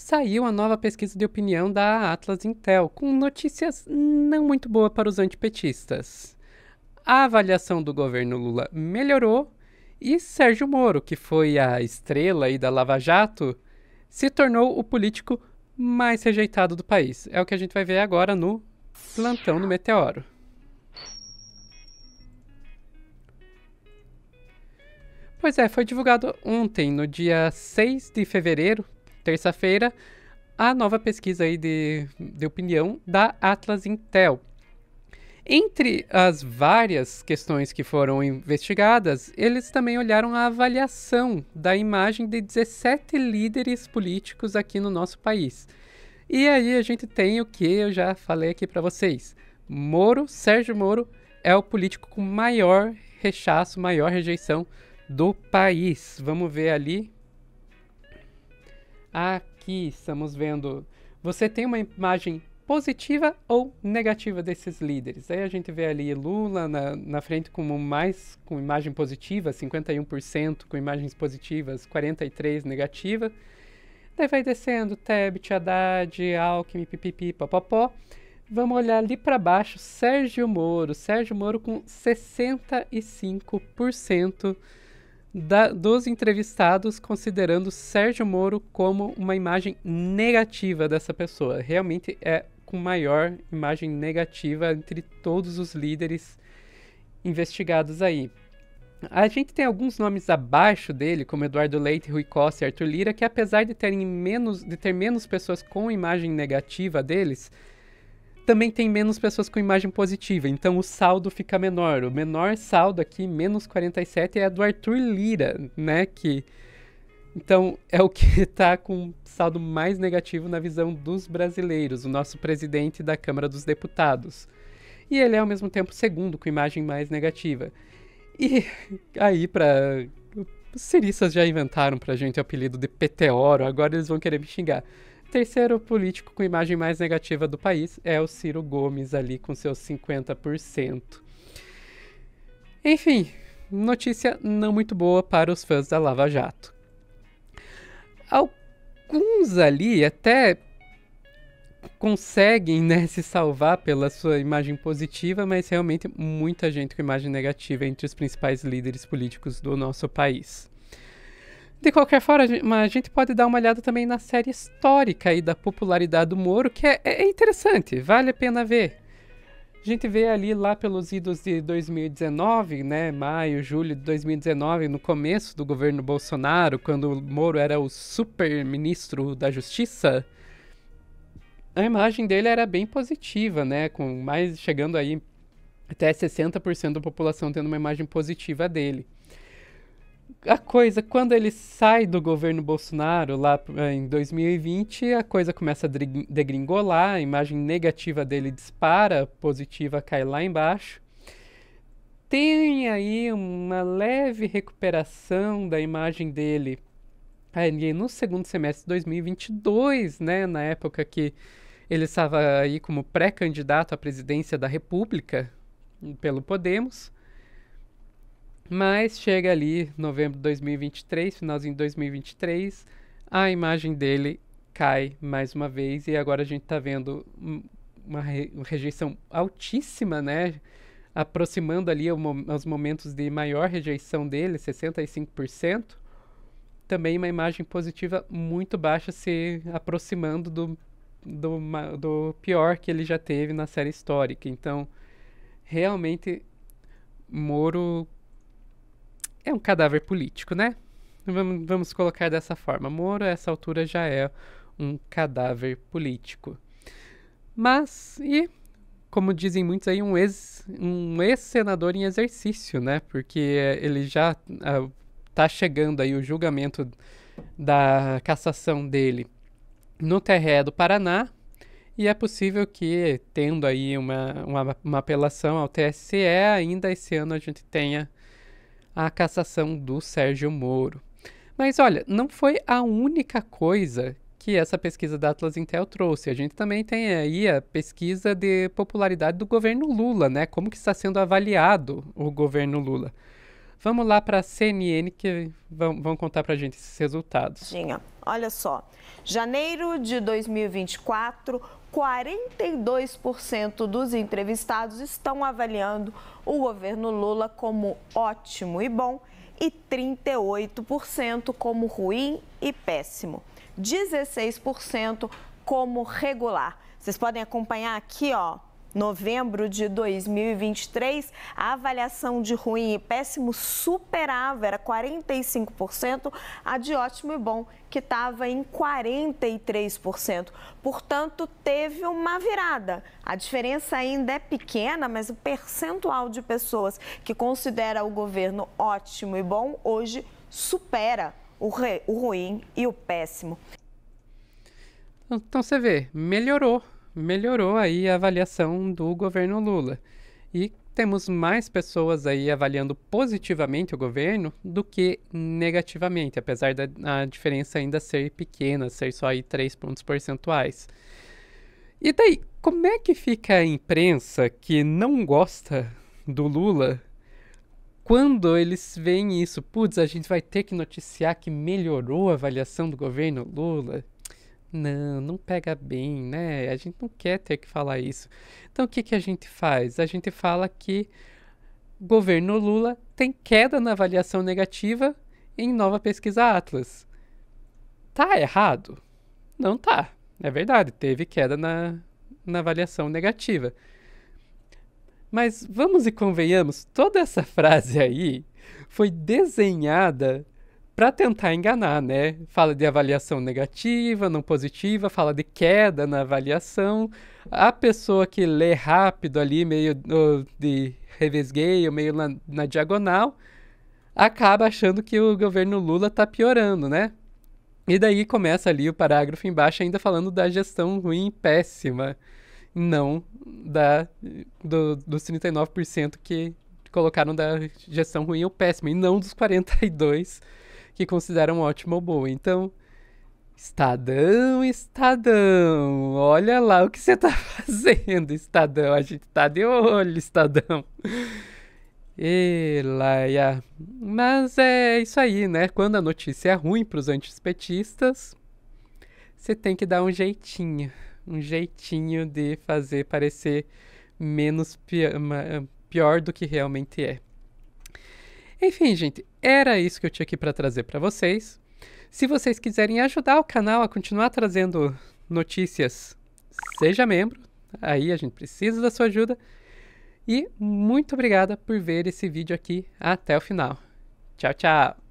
saiu a nova pesquisa de opinião da Atlas Intel, com notícias não muito boas para os antipetistas. A avaliação do governo Lula melhorou e Sérgio Moro, que foi a estrela aí da Lava Jato, se tornou o político mais rejeitado do país. É o que a gente vai ver agora no Plantão do Meteoro. Pois é, foi divulgado ontem, no dia 6 de fevereiro, terça-feira, a nova pesquisa aí de, de opinião da Atlas Intel. Entre as várias questões que foram investigadas, eles também olharam a avaliação da imagem de 17 líderes políticos aqui no nosso país. E aí a gente tem o que eu já falei aqui para vocês. Moro, Sérgio Moro, é o político com maior rechaço, maior rejeição do país. Vamos ver ali Aqui estamos vendo. Você tem uma imagem positiva ou negativa desses líderes. Aí a gente vê ali Lula na, na frente como mais com imagem positiva, 51% com imagens positivas, 43% negativa. Daí vai descendo Tebet, Haddad, Alckmin, pipipi, papapó. Vamos olhar ali para baixo, Sérgio Moro. Sérgio Moro com 65% da, dos entrevistados considerando Sérgio Moro como uma imagem negativa dessa pessoa. Realmente é com maior imagem negativa entre todos os líderes investigados aí. A gente tem alguns nomes abaixo dele, como Eduardo Leite, Rui Costa e Arthur Lira, que apesar de terem menos, de ter menos pessoas com imagem negativa deles, também tem menos pessoas com imagem positiva, então o saldo fica menor. O menor saldo aqui, menos 47, é a do Arthur Lira, né? Que, então é o que está com saldo mais negativo na visão dos brasileiros, o nosso presidente da Câmara dos Deputados. E ele é ao mesmo tempo segundo, com imagem mais negativa. E aí, para os ciristas já inventaram pra gente o apelido de Peteoro, agora eles vão querer me xingar. Terceiro político com imagem mais negativa do país é o Ciro Gomes, ali com seus 50%. Enfim, notícia não muito boa para os fãs da Lava Jato. Alguns ali até conseguem né, se salvar pela sua imagem positiva, mas realmente muita gente com imagem negativa entre os principais líderes políticos do nosso país. De qualquer forma, a gente pode dar uma olhada também na série histórica e da popularidade do Moro, que é, é, é interessante, vale a pena ver. A gente vê ali lá pelos idos de 2019, né, maio, julho de 2019, no começo do governo Bolsonaro, quando o Moro era o super ministro da Justiça, a imagem dele era bem positiva, né, com mais chegando aí até 60% da população tendo uma imagem positiva dele a coisa, quando ele sai do governo Bolsonaro lá eh, em 2020, a coisa começa a degringolar, a imagem negativa dele dispara, positiva cai lá embaixo. Tem aí uma leve recuperação da imagem dele ali no segundo semestre de 2022, né, na época que ele estava aí como pré-candidato à presidência da República pelo Podemos. Mas chega ali, novembro de 2023, finalzinho de 2023, a imagem dele cai mais uma vez e agora a gente está vendo uma rejeição altíssima, né? Aproximando ali os momentos de maior rejeição dele, 65%. Também uma imagem positiva muito baixa, se aproximando do, do, do pior que ele já teve na série histórica. Então, realmente, Moro é um cadáver político, né? Vamos, vamos colocar dessa forma. Moro, a essa altura, já é um cadáver político. Mas, e como dizem muitos aí, um ex, um ex senador em exercício, né? Porque é, ele já uh, tá chegando aí o julgamento da cassação dele no TRE do Paraná e é possível que tendo aí uma, uma, uma apelação ao TSE ainda esse ano a gente tenha a cassação do Sérgio Moro. Mas olha, não foi a única coisa que essa pesquisa da Atlas Intel trouxe. A gente também tem aí a pesquisa de popularidade do governo Lula, né? Como que está sendo avaliado o governo Lula. Vamos lá para a CNN que vão, vão contar para a gente esses resultados. Olha só, janeiro de 2024, 42% dos entrevistados estão avaliando o governo Lula como ótimo e bom e 38% como ruim e péssimo. 16% como regular. Vocês podem acompanhar aqui, ó, novembro de 2023, a avaliação de ruim e péssimo superava, era 45%, a de ótimo e bom, que estava em 43%. Portanto, teve uma virada. A diferença ainda é pequena, mas o percentual de pessoas que considera o governo ótimo e bom hoje supera o, re... o ruim e o péssimo. Então, então você vê, melhorou melhorou aí a avaliação do governo Lula. E temos mais pessoas aí avaliando positivamente o governo do que negativamente, apesar da diferença ainda ser pequena, ser só aí 3 pontos percentuais. E daí, como é que fica a imprensa que não gosta do Lula quando eles veem isso? Putz, a gente vai ter que noticiar que melhorou a avaliação do governo Lula. Não, não pega bem, né? A gente não quer ter que falar isso. Então o que, que a gente faz? A gente fala que governo Lula tem queda na avaliação negativa em nova pesquisa Atlas. Tá errado? Não tá. É verdade, teve queda na, na avaliação negativa. Mas vamos e convenhamos, toda essa frase aí foi desenhada para tentar enganar, né? Fala de avaliação negativa, não positiva, fala de queda na avaliação. A pessoa que lê rápido ali, meio de revesgueio, meio na, na diagonal, acaba achando que o governo Lula está piorando, né? E daí começa ali o parágrafo embaixo ainda falando da gestão ruim e péssima, não da do, dos 39% que colocaram da gestão ruim ou péssima, e não dos 42 que consideram ótimo ou bom. Então, Estadão, Estadão, olha lá o que você está fazendo, Estadão. A gente tá de olho, Estadão. laia. Mas é isso aí, né? Quando a notícia é ruim para os antispetistas, você tem que dar um jeitinho. Um jeitinho de fazer parecer menos pior do que realmente é. Enfim, gente, era isso que eu tinha aqui para trazer para vocês. Se vocês quiserem ajudar o canal a continuar trazendo notícias, seja membro. Aí a gente precisa da sua ajuda. E muito obrigada por ver esse vídeo aqui até o final. Tchau, tchau!